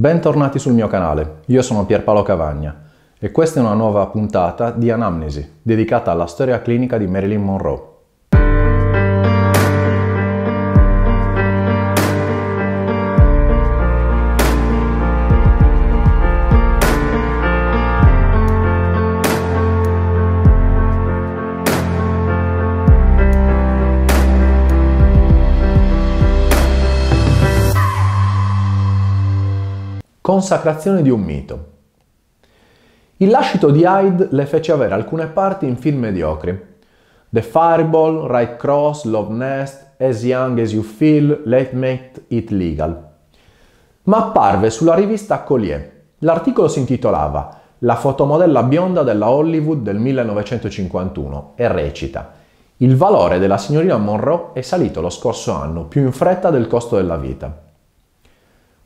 Bentornati sul mio canale, io sono Pierpaolo Cavagna e questa è una nuova puntata di Anamnesi, dedicata alla storia clinica di Marilyn Monroe. consacrazione di un mito. Il lascito di Hyde le fece avere alcune parti in film mediocri. The Fireball, Right Cross, Love Nest, As Young as You Feel, Late Mate, It Legal. Ma apparve sulla rivista Collier. L'articolo si intitolava La fotomodella bionda della Hollywood del 1951 e recita Il valore della signorina Monroe è salito lo scorso anno più in fretta del costo della vita.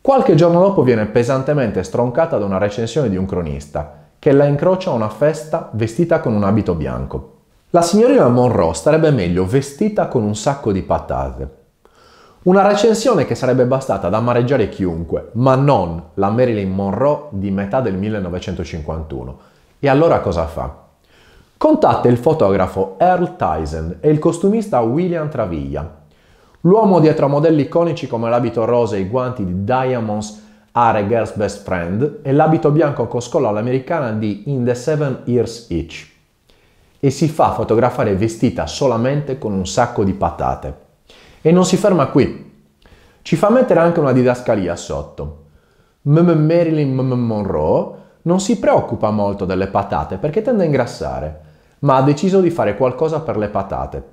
Qualche giorno dopo viene pesantemente stroncata da una recensione di un cronista, che la incrocia a una festa vestita con un abito bianco. La signorina Monroe starebbe meglio vestita con un sacco di patate. Una recensione che sarebbe bastata ad amareggiare chiunque, ma non la Marilyn Monroe di metà del 1951. E allora cosa fa? Contatta il fotografo Earl Tyson e il costumista William Traviglia, L'uomo dietro a modelli iconici come l'abito rosa e i guanti di Diamonds are a Girl's Best Friend e l'abito bianco con scolla all'americana di In the Seven Years Each. E si fa fotografare vestita solamente con un sacco di patate. E non si ferma qui. Ci fa mettere anche una didascalia sotto. Marilyn Monroe non si preoccupa molto delle patate perché tende a ingrassare, ma ha deciso di fare qualcosa per le patate.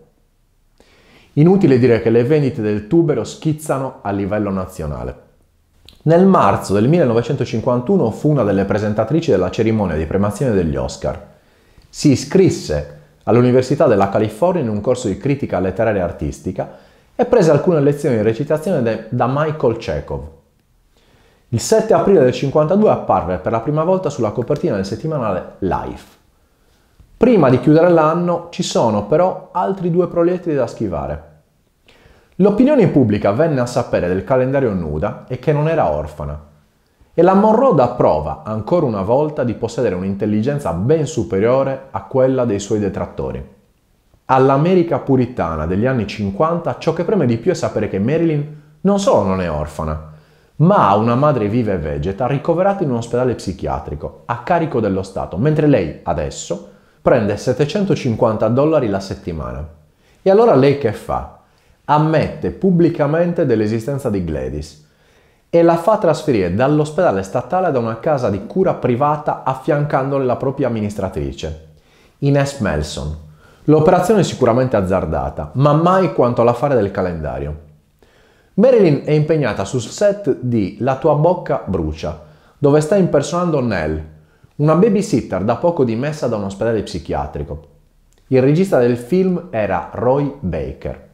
Inutile dire che le vendite del tubero schizzano a livello nazionale. Nel marzo del 1951 fu una delle presentatrici della cerimonia di premazione degli Oscar. Si iscrisse all'Università della California in un corso di critica letteraria e artistica e prese alcune lezioni di recitazione de- da Michael Chekhov. Il 7 aprile del 1952 apparve per la prima volta sulla copertina del settimanale Life. Prima di chiudere l'anno ci sono però altri due proiettili da schivare. L'opinione pubblica venne a sapere del calendario nuda e che non era orfana. E la Monroe Monroda prova ancora una volta di possedere un'intelligenza ben superiore a quella dei suoi detrattori. All'America puritana degli anni 50 ciò che preme di più è sapere che Marilyn non solo non è orfana, ma ha una madre viva e vegeta ricoverata in un ospedale psichiatrico a carico dello Stato, mentre lei adesso prende 750 dollari la settimana. E allora lei che fa? ammette pubblicamente dell'esistenza di Gladys e la fa trasferire dall'ospedale statale ad una casa di cura privata affiancandole la propria amministratrice, Ines Melson. L'operazione è sicuramente azzardata, ma mai quanto l'affare del calendario. Marilyn è impegnata sul set di La tua bocca brucia, dove sta impersonando Nell, una babysitter da poco dimessa da un ospedale psichiatrico. Il regista del film era Roy Baker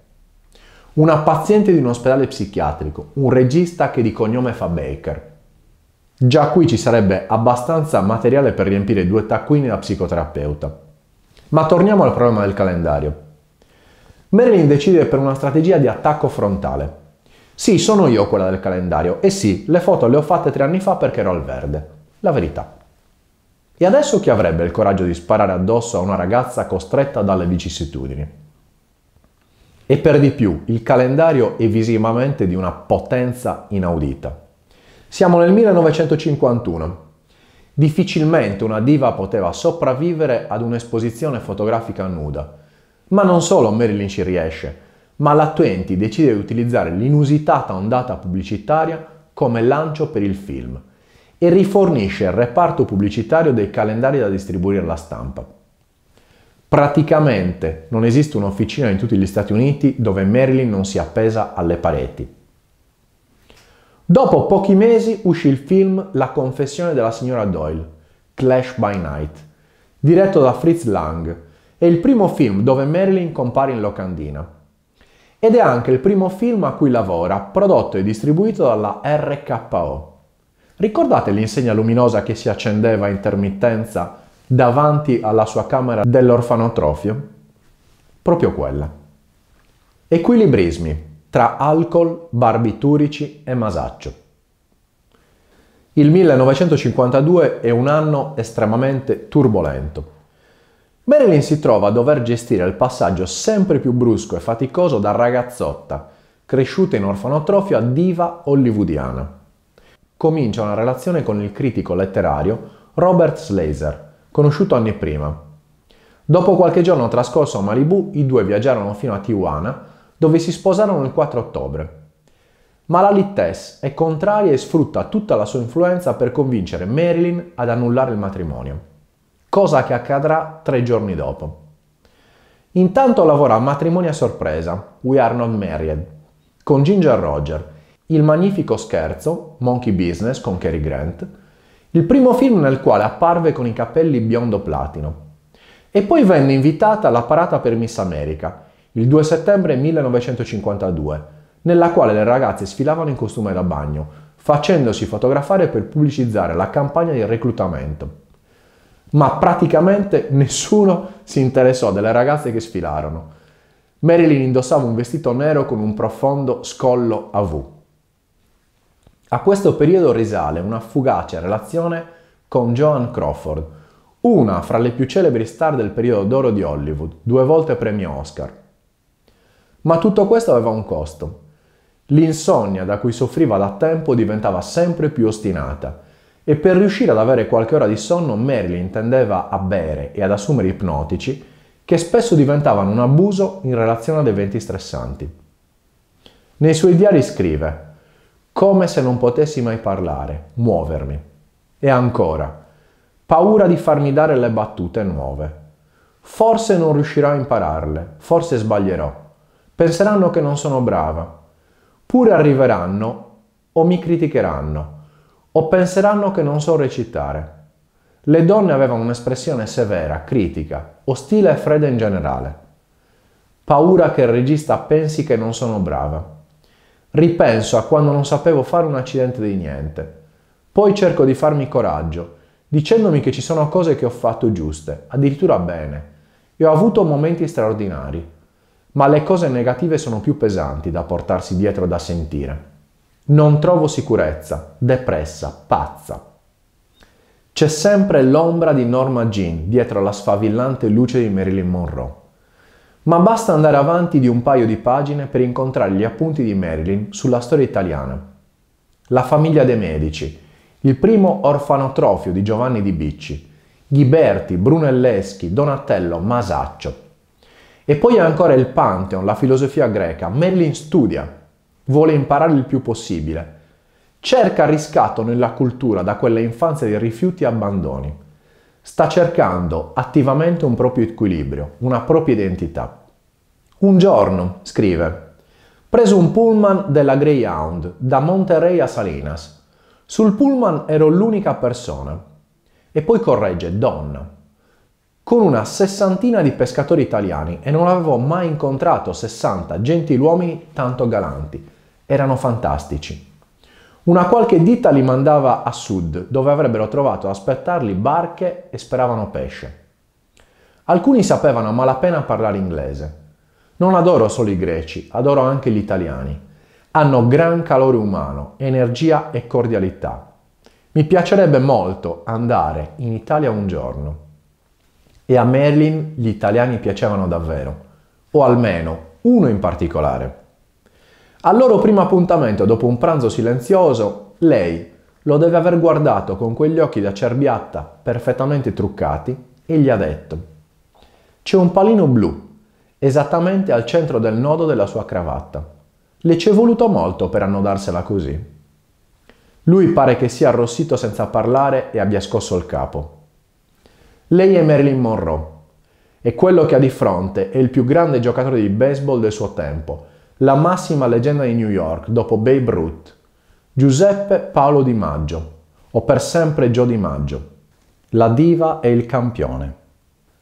una paziente di un ospedale psichiatrico, un regista che di cognome fa Baker. Già qui ci sarebbe abbastanza materiale per riempire due taccuini da psicoterapeuta. Ma torniamo al problema del calendario. Marilyn decide per una strategia di attacco frontale. Sì, sono io quella del calendario e sì, le foto le ho fatte tre anni fa perché ero al verde. La verità. E adesso chi avrebbe il coraggio di sparare addosso a una ragazza costretta dalle vicissitudini? E per di più, il calendario è visivamente di una potenza inaudita. Siamo nel 1951. Difficilmente una diva poteva sopravvivere ad un'esposizione fotografica nuda. Ma non solo Marilyn ci riesce, ma la Twenty decide di utilizzare l'inusitata ondata pubblicitaria come lancio per il film e rifornisce il reparto pubblicitario dei calendari da distribuire alla stampa. Praticamente non esiste un'officina in tutti gli Stati Uniti dove Marilyn non si appesa alle pareti. Dopo pochi mesi uscì il film La confessione della signora Doyle, Clash by Night, diretto da Fritz Lang. È il primo film dove Marilyn compare in locandina. Ed è anche il primo film a cui lavora, prodotto e distribuito dalla RKO. Ricordate l'insegna luminosa che si accendeva a intermittenza davanti alla sua camera dell'orfanotrofio? Proprio quella. Equilibrismi tra alcol, barbiturici e masaccio. Il 1952 è un anno estremamente turbolento. Marilyn si trova a dover gestire il passaggio sempre più brusco e faticoso da ragazzotta, cresciuta in orfanotrofio a diva hollywoodiana. Comincia una relazione con il critico letterario Robert Slazer, conosciuto anni prima. Dopo qualche giorno trascorso a Malibu, i due viaggiarono fino a Tijuana, dove si sposarono il 4 ottobre. Ma la Littes è contraria e sfrutta tutta la sua influenza per convincere Marilyn ad annullare il matrimonio, cosa che accadrà tre giorni dopo. Intanto lavora a Matrimonio a sorpresa, We Are Not Married, con Ginger Roger, il magnifico scherzo, Monkey Business con Cary Grant, il primo film nel quale apparve con i capelli biondo platino. E poi venne invitata alla parata per Miss America, il 2 settembre 1952, nella quale le ragazze sfilavano in costume da bagno, facendosi fotografare per pubblicizzare la campagna di reclutamento. Ma praticamente nessuno si interessò delle ragazze che sfilarono. Marilyn indossava un vestito nero con un profondo scollo a V. A questo periodo risale una fugace relazione con Joan Crawford, una fra le più celebri star del periodo d'oro di Hollywood, due volte premio Oscar. Ma tutto questo aveva un costo. L'insonnia da cui soffriva da tempo diventava sempre più ostinata e per riuscire ad avere qualche ora di sonno Marilyn tendeva a bere e ad assumere ipnotici che spesso diventavano un abuso in relazione ad eventi stressanti. Nei suoi diari scrive come se non potessi mai parlare, muovermi. E ancora, paura di farmi dare le battute nuove. Forse non riuscirò a impararle, forse sbaglierò. Penseranno che non sono brava. Pure arriveranno o mi criticheranno o penseranno che non so recitare. Le donne avevano un'espressione severa, critica, ostile e fredda in generale. Paura che il regista pensi che non sono brava. Ripenso a quando non sapevo fare un accidente di niente. Poi cerco di farmi coraggio, dicendomi che ci sono cose che ho fatto giuste, addirittura bene, e ho avuto momenti straordinari. Ma le cose negative sono più pesanti da portarsi dietro da sentire. Non trovo sicurezza, depressa, pazza. C'è sempre l'ombra di Norma Jean dietro la sfavillante luce di Marilyn Monroe. Ma basta andare avanti di un paio di pagine per incontrare gli appunti di Marilyn sulla storia italiana. La famiglia de' Medici, il primo orfanotrofio di Giovanni di Bicci, Ghiberti, Brunelleschi, Donatello, Masaccio. E poi ancora il Pantheon, la filosofia greca. Marilyn studia, vuole imparare il più possibile. Cerca riscatto nella cultura da quella infanzia di rifiuti e abbandoni sta cercando attivamente un proprio equilibrio, una propria identità. Un giorno, scrive, preso un pullman della Greyhound da Monterrey a Salinas. Sul pullman ero l'unica persona. E poi corregge, donna. Con una sessantina di pescatori italiani e non avevo mai incontrato 60 gentiluomini tanto galanti. Erano fantastici. Una qualche ditta li mandava a sud, dove avrebbero trovato aspettarli barche e speravano pesce. Alcuni sapevano a malapena parlare inglese. Non adoro solo i greci, adoro anche gli italiani. Hanno gran calore umano, energia e cordialità. Mi piacerebbe molto andare in Italia un giorno. E a Merlin gli italiani piacevano davvero, o almeno uno in particolare. Al loro primo appuntamento, dopo un pranzo silenzioso, lei lo deve aver guardato con quegli occhi da cerbiatta perfettamente truccati e gli ha detto «C'è un palino blu, esattamente al centro del nodo della sua cravatta. Le ci è voluto molto per annodarsela così». Lui pare che sia arrossito senza parlare e abbia scosso il capo. Lei è Marilyn Monroe e quello che ha di fronte è il più grande giocatore di baseball del suo tempo – la massima leggenda di New York dopo Babe Ruth, Giuseppe Paolo Di Maggio, o per sempre Joe Di Maggio, la diva e il campione.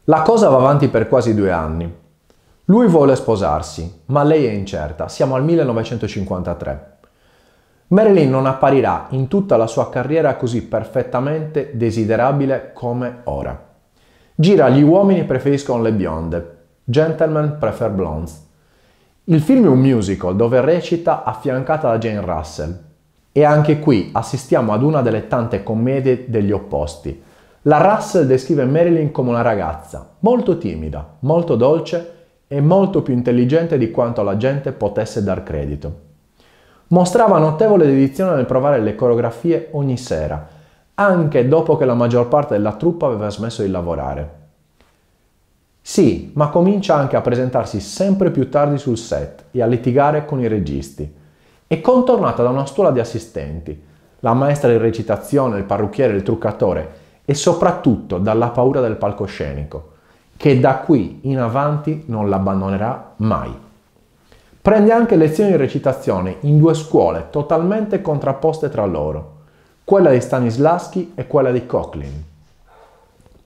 La cosa va avanti per quasi due anni. Lui vuole sposarsi, ma lei è incerta, siamo al 1953. Marilyn non apparirà in tutta la sua carriera così perfettamente desiderabile come ora. Gira gli uomini preferiscono le bionde, gentlemen prefer blondes, il film è un musical dove recita affiancata da Jane Russell e anche qui assistiamo ad una delle tante commedie degli opposti. La Russell descrive Marilyn come una ragazza molto timida, molto dolce e molto più intelligente di quanto la gente potesse dar credito. Mostrava notevole dedizione nel provare le coreografie ogni sera, anche dopo che la maggior parte della truppa aveva smesso di lavorare. Sì, ma comincia anche a presentarsi sempre più tardi sul set e a litigare con i registi. È contornata da una stuola di assistenti, la maestra di recitazione, il parrucchiere, il truccatore e soprattutto dalla paura del palcoscenico, che da qui in avanti non l'abbandonerà mai. Prende anche lezioni di recitazione in due scuole totalmente contrapposte tra loro, quella di Stanislavski e quella di Cochlin.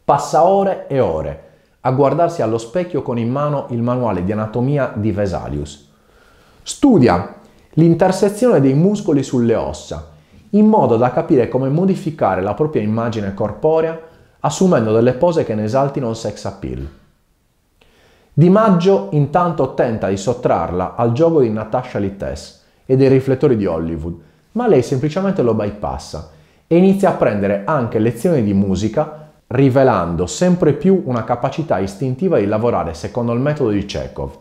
Passa ore e ore a guardarsi allo specchio con in mano il manuale di anatomia di Vesalius. Studia l'intersezione dei muscoli sulle ossa, in modo da capire come modificare la propria immagine corporea assumendo delle pose che ne esaltino il sex appeal. Di Maggio intanto tenta di sottrarla al gioco di Natasha Littes e dei riflettori di Hollywood, ma lei semplicemente lo bypassa e inizia a prendere anche lezioni di musica rivelando sempre più una capacità istintiva di lavorare secondo il metodo di Chekhov.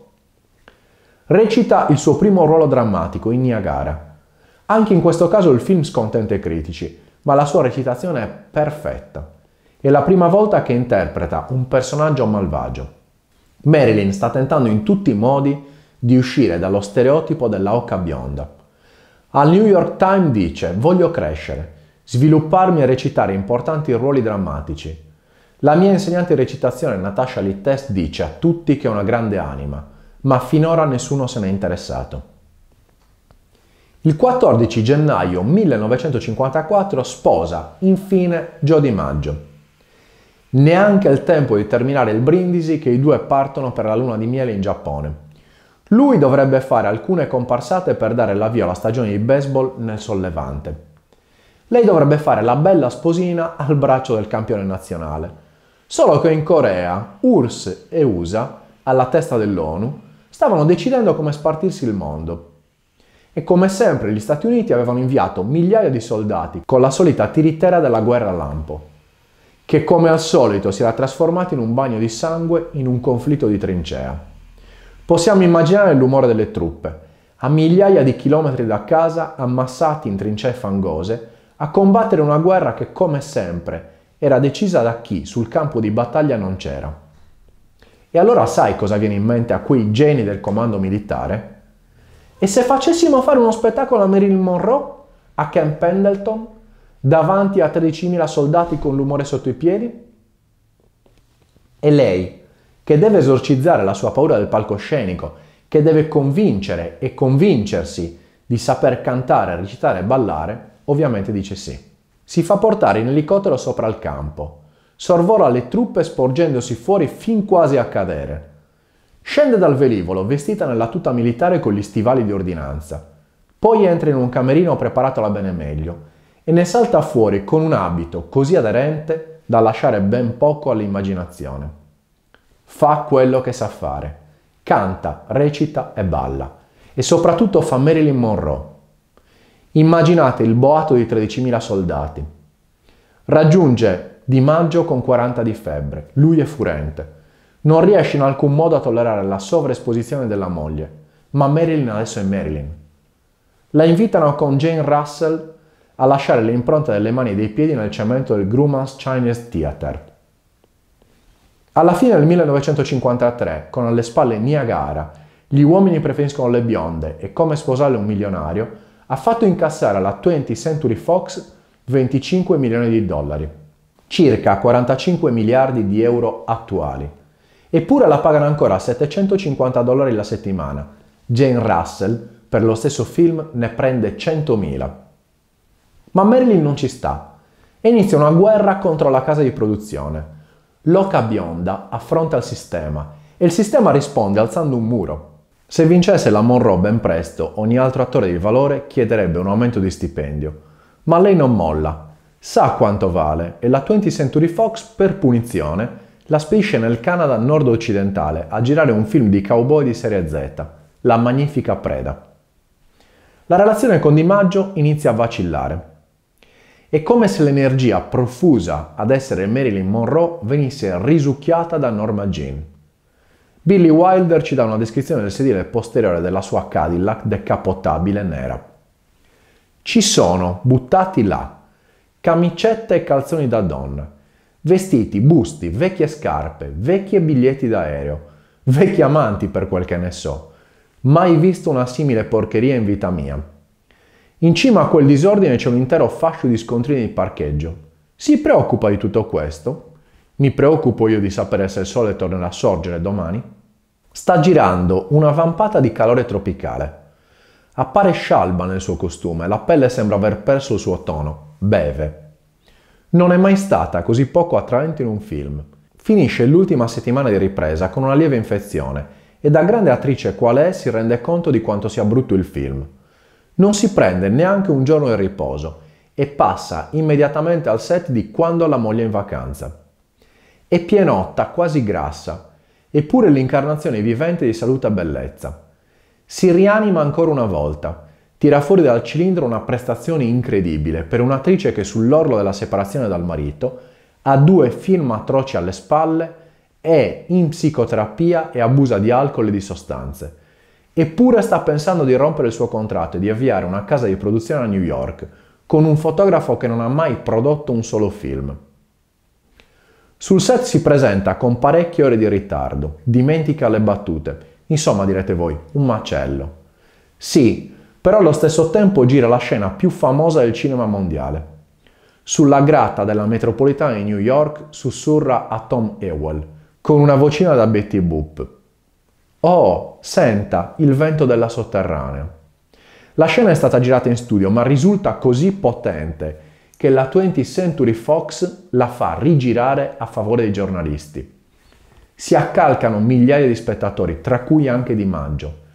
Recita il suo primo ruolo drammatico in Niagara. Anche in questo caso il film scontenta i critici, ma la sua recitazione è perfetta. È la prima volta che interpreta un personaggio malvagio. Marilyn sta tentando in tutti i modi di uscire dallo stereotipo della oca bionda. Al New York Times dice voglio crescere, svilupparmi a recitare importanti ruoli drammatici. La mia insegnante di recitazione Natasha Littest dice a tutti che è una grande anima, ma finora nessuno se n'è interessato. Il 14 gennaio 1954 sposa infine Jody Maggio. Neanche il tempo di terminare il brindisi che i due partono per la luna di miele in Giappone. Lui dovrebbe fare alcune comparsate per dare l'avvio alla stagione di baseball nel sollevante lei dovrebbe fare la bella sposina al braccio del campione nazionale. Solo che in Corea, URSS e USA, alla testa dell'ONU, stavano decidendo come spartirsi il mondo. E come sempre gli Stati Uniti avevano inviato migliaia di soldati con la solita tiritera della guerra lampo, che come al solito si era trasformata in un bagno di sangue in un conflitto di trincea. Possiamo immaginare l'umore delle truppe, a migliaia di chilometri da casa ammassati in trincee fangose, a combattere una guerra che, come sempre, era decisa da chi sul campo di battaglia non c'era. E allora sai cosa viene in mente a quei geni del comando militare? E se facessimo fare uno spettacolo a Marilyn Monroe? A Camp Pendleton? Davanti a 13.000 soldati con l'umore sotto i piedi? E lei, che deve esorcizzare la sua paura del palcoscenico, che deve convincere e convincersi di saper cantare, recitare e ballare, Ovviamente dice sì. Si fa portare in elicottero sopra il campo. Sorvola le truppe sporgendosi fuori fin quasi a cadere. Scende dal velivolo vestita nella tuta militare con gli stivali di ordinanza. Poi entra in un camerino preparato alla bene meglio e ne salta fuori con un abito così aderente da lasciare ben poco all'immaginazione. Fa quello che sa fare. Canta, recita e balla. E soprattutto fa Marilyn Monroe Immaginate il boato di 13.000 soldati. Raggiunge Di Maggio con 40 di febbre. Lui è furente. Non riesce in alcun modo a tollerare la sovraesposizione della moglie, ma Marilyn adesso è Marilyn. La invitano con Jane Russell a lasciare le impronte delle mani e dei piedi nel cemento del Grumman's Chinese Theater. Alla fine del 1953, con alle spalle Niagara, gli uomini preferiscono le bionde e come sposarle un milionario, ha fatto incassare alla 20th Century Fox 25 milioni di dollari, circa 45 miliardi di euro attuali. Eppure la pagano ancora a 750 dollari la settimana. Jane Russell per lo stesso film ne prende 100.000. Ma Marilyn non ci sta inizia una guerra contro la casa di produzione. L'oca bionda affronta il sistema e il sistema risponde alzando un muro. Se vincesse la Monroe ben presto, ogni altro attore di valore chiederebbe un aumento di stipendio. Ma lei non molla, sa quanto vale e la 20th Century Fox, per punizione, la spedisce nel Canada nord-occidentale a girare un film di cowboy di serie Z, La Magnifica Preda. La relazione con Di Maggio inizia a vacillare. È come se l'energia profusa ad essere Marilyn Monroe venisse risucchiata da Norma Jean. Billy Wilder ci dà una descrizione del sedile posteriore della sua Cadillac decappottabile nera. Ci sono, buttati là, camicette e calzoni da donna, vestiti, busti, vecchie scarpe, vecchi biglietti d'aereo, vecchi amanti per quel che ne so. Mai visto una simile porcheria in vita mia. In cima a quel disordine c'è un intero fascio di scontrini di parcheggio. Si preoccupa di tutto questo? Mi preoccupo io di sapere se il sole tornerà a sorgere domani? Sta girando una vampata di calore tropicale. Appare scialba nel suo costume, la pelle sembra aver perso il suo tono, beve. Non è mai stata così poco attraente in un film. Finisce l'ultima settimana di ripresa con una lieve infezione e da grande attrice qual è si rende conto di quanto sia brutto il film. Non si prende neanche un giorno di riposo e passa immediatamente al set di Quando la moglie è in vacanza. È pienotta, quasi grassa, eppure l'incarnazione vivente di salute e bellezza. Si rianima ancora una volta, tira fuori dal cilindro una prestazione incredibile per un'attrice che sull'orlo della separazione dal marito ha due film atroci alle spalle, è in psicoterapia e abusa di alcol e di sostanze. Eppure sta pensando di rompere il suo contratto e di avviare una casa di produzione a New York, con un fotografo che non ha mai prodotto un solo film. Sul set si presenta con parecchie ore di ritardo, dimentica le battute, insomma direte voi, un macello. Sì, però allo stesso tempo gira la scena più famosa del cinema mondiale. Sulla gratta della metropolitana di New York sussurra a Tom Ewell, con una vocina da Betty Boop. Oh, senta il vento della sotterranea. La scena è stata girata in studio, ma risulta così potente che la 20th Century Fox la fa rigirare a favore dei giornalisti. Si accalcano migliaia di spettatori, tra cui anche Di Maggio,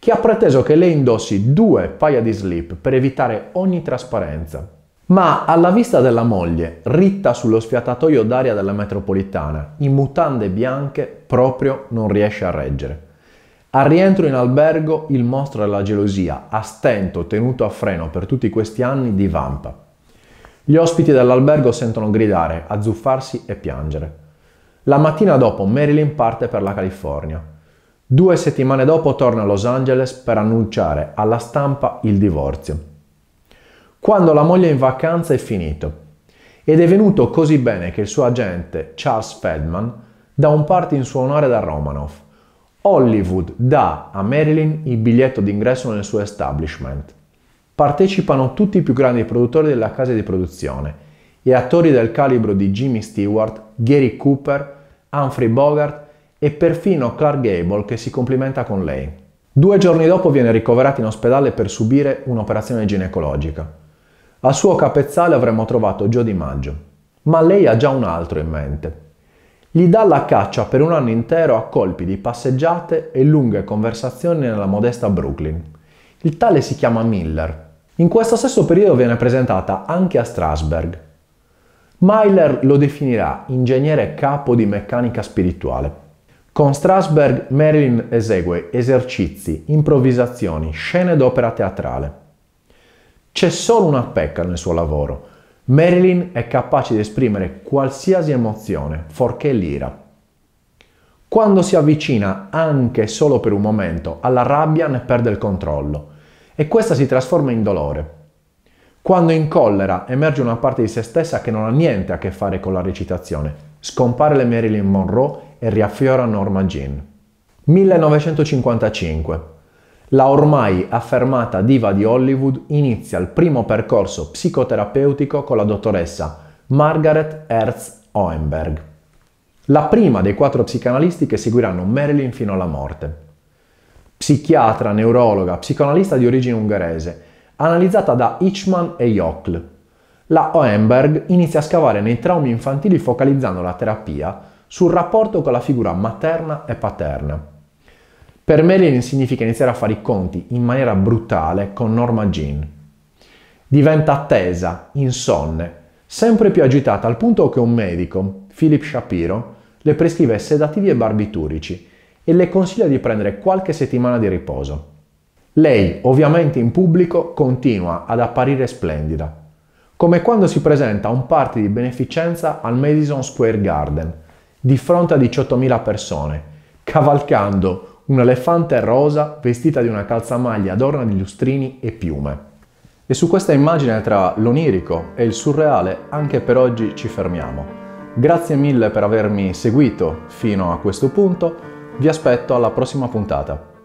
che ha preteso che lei indossi due paia di slip per evitare ogni trasparenza. Ma alla vista della moglie, ritta sullo sfiatatoio d'aria della metropolitana, in mutande bianche, proprio non riesce a reggere. Al rientro in albergo, il mostro della gelosia, a stento tenuto a freno per tutti questi anni, divampa. Gli ospiti dell'albergo sentono gridare, azzuffarsi e piangere. La mattina dopo Marilyn parte per la California. Due settimane dopo torna a Los Angeles per annunciare alla stampa il divorzio. Quando la moglie è in vacanza è finito ed è venuto così bene che il suo agente Charles Feldman dà un party in suo onore da Romanoff. Hollywood dà a Marilyn il biglietto d'ingresso nel suo establishment partecipano tutti i più grandi produttori della casa di produzione e attori del calibro di Jimmy Stewart, Gary Cooper, Humphrey Bogart e perfino Clark Gable che si complimenta con lei. Due giorni dopo viene ricoverato in ospedale per subire un'operazione ginecologica. Al suo capezzale avremmo trovato Joe Di Maggio, ma lei ha già un altro in mente. Gli dà la caccia per un anno intero a colpi di passeggiate e lunghe conversazioni nella modesta Brooklyn. Il tale si chiama Miller in questo stesso periodo viene presentata anche a Strasberg. Myler lo definirà ingegnere capo di meccanica spirituale. Con Strasberg Marilyn esegue esercizi, improvvisazioni, scene d'opera teatrale. C'è solo una pecca nel suo lavoro. Marilyn è capace di esprimere qualsiasi emozione, forché l'ira. Quando si avvicina anche solo per un momento alla rabbia ne perde il controllo e questa si trasforma in dolore. Quando in collera emerge una parte di se stessa che non ha niente a che fare con la recitazione. Scompare le Marilyn Monroe e riaffiora Norma Jean. 1955. La ormai affermata diva di Hollywood inizia il primo percorso psicoterapeutico con la dottoressa Margaret Hertz Oenberg, la prima dei quattro psicanalisti che seguiranno Marilyn fino alla morte psichiatra, neurologa, psicoanalista di origine ungherese, analizzata da Hitchman e Jokl. La Oenberg inizia a scavare nei traumi infantili focalizzando la terapia sul rapporto con la figura materna e paterna. Per Melin significa iniziare a fare i conti in maniera brutale con Norma Jean. Diventa attesa, insonne, sempre più agitata al punto che un medico, Philip Shapiro, le prescrive sedativi e barbiturici e le consiglia di prendere qualche settimana di riposo. Lei, ovviamente in pubblico, continua ad apparire splendida, come quando si presenta a un party di beneficenza al Madison Square Garden, di fronte a 18.000 persone, cavalcando un elefante rosa vestita di una calzamaglia adorna di lustrini e piume. E su questa immagine tra l'onirico e il surreale anche per oggi ci fermiamo. Grazie mille per avermi seguito fino a questo punto vi aspetto alla prossima puntata.